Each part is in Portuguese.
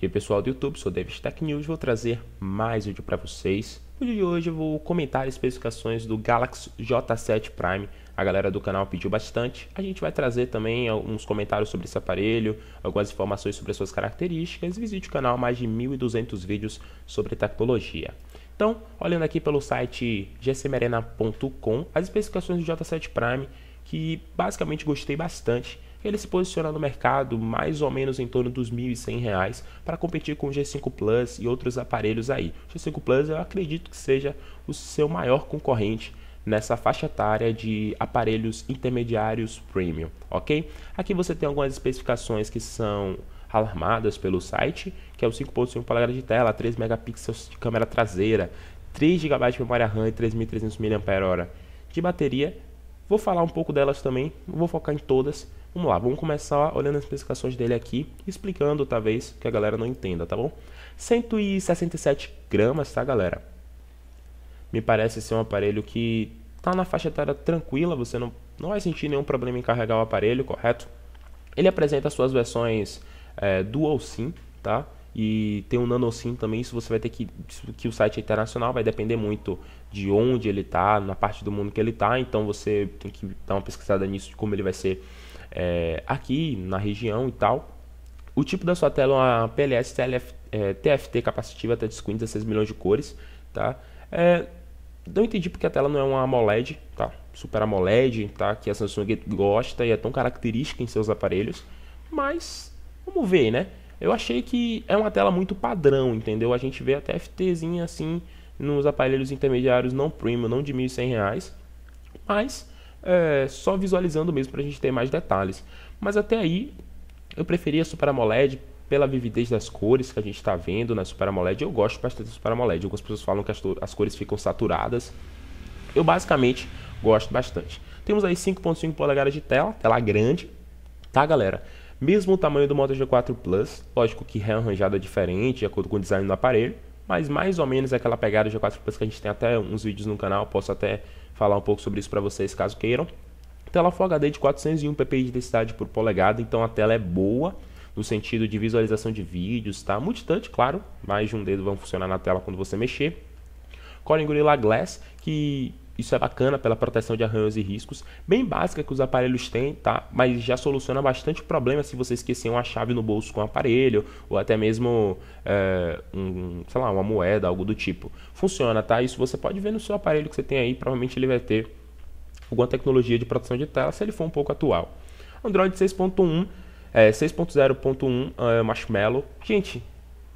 E aí pessoal do YouTube, sou David Tech News, vou trazer mais vídeo para vocês. No vídeo de hoje eu vou comentar as especificações do Galaxy J7 Prime. A galera do canal pediu bastante. A gente vai trazer também alguns comentários sobre esse aparelho, algumas informações sobre as suas características. Visite o canal, mais de 1.200 vídeos sobre tecnologia. Então, olhando aqui pelo site gcmarena.com, as especificações do J7 Prime, que basicamente gostei bastante ele se posiciona no mercado mais ou menos em torno dos R$ 1.100 para competir com o G5 Plus e outros aparelhos aí. O G5 Plus eu acredito que seja o seu maior concorrente nessa faixa etária de aparelhos intermediários premium, ok? Aqui você tem algumas especificações que são alarmadas pelo site, que é o 5.5 polegadas de tela, 3 megapixels de câmera traseira, 3 GB de memória RAM e 3.300 mAh de bateria. Vou falar um pouco delas também, não vou focar em todas, Vamos lá, vamos começar olhando as especificações dele aqui, explicando talvez que a galera não entenda, tá bom? 167 gramas, tá galera? Me parece ser um aparelho que tá na faixa etária tranquila, você não, não vai sentir nenhum problema em carregar o aparelho, correto? Ele apresenta suas versões é, Dual SIM, tá? E tem um Nano SIM também, isso você vai ter que... que o site é internacional, vai depender muito de onde ele tá, na parte do mundo que ele tá, então você tem que dar uma pesquisada nisso, de como ele vai ser é, aqui na região e tal. O tipo da sua tela é uma PLS TLF, é, TFT capacitiva até de 16 milhões de cores, tá? É, não entendi porque a tela não é uma AMOLED, tá? Super AMOLED, tá? Que a Samsung gosta e é tão característica em seus aparelhos, mas vamos ver, né? Eu achei que é uma tela muito padrão, entendeu? A gente vê a TFTzinha assim nos aparelhos intermediários não premium, não de R$ reais, mas é, só visualizando mesmo para a gente ter mais detalhes. Mas até aí, eu preferia Super AMOLED pela vividez das cores que a gente está vendo na Super AMOLED. Eu gosto bastante da Super AMOLED. Algumas pessoas falam que as, as cores ficam saturadas. Eu basicamente gosto bastante. Temos aí 5.5 polegadas de tela, tela grande, tá galera? Mesmo o tamanho do Moto G4 Plus, lógico que rearranjado é diferente de acordo com o design do aparelho mas mais ou menos aquela pegada de 4 que a gente tem até uns vídeos no canal, posso até falar um pouco sobre isso para vocês caso queiram. Tela Full HD de 401 ppi de densidade por polegada, então a tela é boa no sentido de visualização de vídeos, tá? Multitante, claro, mais de um dedo vão funcionar na tela quando você mexer. Corning Gorilla Glass, que isso é bacana pela proteção de arranhões e riscos, bem básica que os aparelhos têm, tá? Mas já soluciona bastante problema se você esquecer uma chave no bolso com o aparelho, ou até mesmo, é, um, sei lá, uma moeda, algo do tipo. Funciona, tá? Isso você pode ver no seu aparelho que você tem aí, provavelmente ele vai ter alguma tecnologia de proteção de tela, se ele for um pouco atual. Android 6.1, é, 6.0.1 é, Marshmallow. Gente,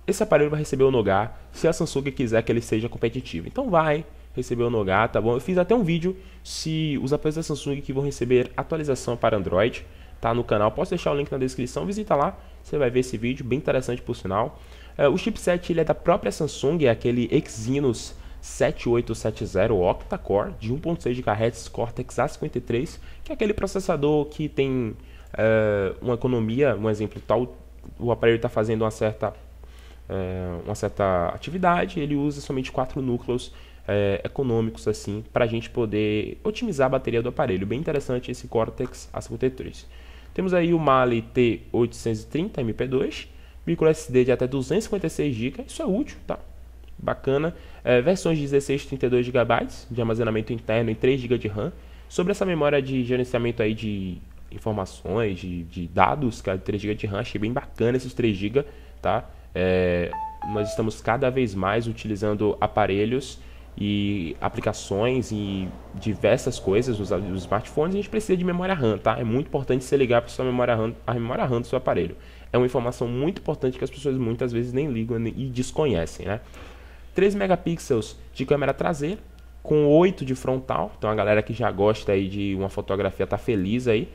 esse aparelho vai receber o Nogar se a Samsung quiser que ele seja competitivo. Então vai recebeu o Nogar, tá bom? Eu fiz até um vídeo se os aparelhos da Samsung que vão receber atualização para Android, tá? No canal, posso deixar o link na descrição, visita lá, você vai ver esse vídeo, bem interessante por sinal. É, o chipset ele é da própria Samsung, é aquele Exynos 7870 octa-core de 1.6 GHz Cortex A53, que é aquele processador que tem é, uma economia, um exemplo tal, tá, o aparelho está fazendo uma certa é, uma certa atividade, ele usa somente quatro núcleos é, econômicos assim para a gente poder otimizar a bateria do aparelho. Bem interessante esse Cortex A53. Temos aí o Mali T830 MP2, micro SD de até 256 GB, isso é útil, tá? Bacana. É, versões de 16 32 GB de armazenamento interno e 3 GB de RAM. Sobre essa memória de gerenciamento aí de informações, de, de dados, cara, de 3 GB de RAM, achei bem bacana esses 3 GB, tá? É, nós estamos cada vez mais utilizando aparelhos e aplicações e diversas coisas nos, smartphones, a gente precisa de memória RAM, tá? É muito importante você ligar para sua memória RAM, a memória RAM do seu aparelho. É uma informação muito importante que as pessoas muitas vezes nem ligam e desconhecem, né? 3 megapixels de câmera traseira, com 8 de frontal. Então a galera que já gosta aí de uma fotografia tá feliz aí.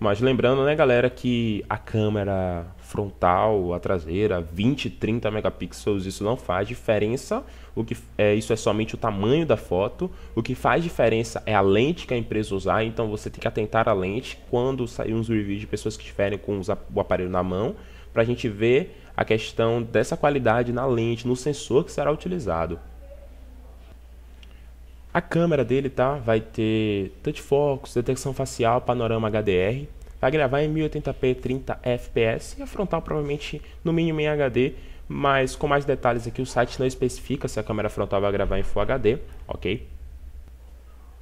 Mas lembrando, né, galera, que a câmera frontal, a traseira, 20, 30 megapixels, isso não faz diferença. O que é, isso é somente o tamanho da foto. O que faz diferença é a lente que a empresa usar, então você tem que atentar à lente quando sair uns reviews de pessoas que estiverem com o aparelho na mão, para a gente ver a questão dessa qualidade na lente, no sensor que será utilizado. A câmera dele tá vai ter touch focus, detecção facial, panorama HDR, vai gravar em 1080p 30 fps e a frontal provavelmente no mínimo em HD, mas com mais detalhes aqui o site não especifica se a câmera frontal vai gravar em Full HD, ok?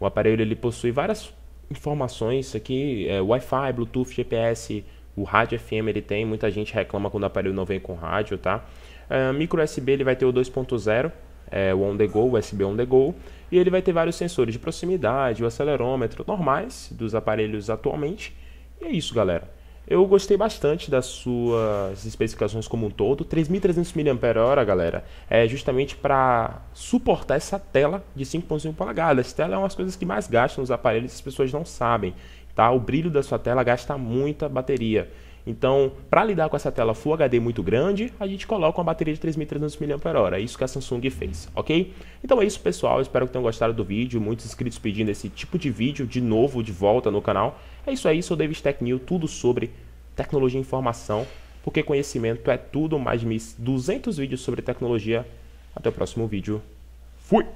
O aparelho ele possui várias informações aqui, é, Wi-Fi, Bluetooth, GPS, o rádio FM ele tem, muita gente reclama quando o aparelho não vem com rádio, tá? É, micro USB ele vai ter o 2.0, é, o on the go, USB on the go, e ele vai ter vários sensores de proximidade, o acelerômetro normais dos aparelhos atualmente, e é isso, galera. Eu gostei bastante das suas especificações como um todo. 3.300 mAh, galera, é justamente para suportar essa tela de 5.5 polegadas. Tela é uma das coisas que mais gastam nos aparelhos, as pessoas não sabem, tá? O brilho da sua tela gasta muita bateria. Então, para lidar com essa tela Full HD muito grande, a gente coloca uma bateria de 3.300 mAh. É isso que a Samsung fez, ok? Então é isso, pessoal. Espero que tenham gostado do vídeo. Muitos inscritos pedindo esse tipo de vídeo de novo, de volta no canal. É isso aí, sou David Tech New, tudo sobre tecnologia e informação, porque conhecimento é tudo. Mais de 200 vídeos sobre tecnologia. Até o próximo vídeo. Fui!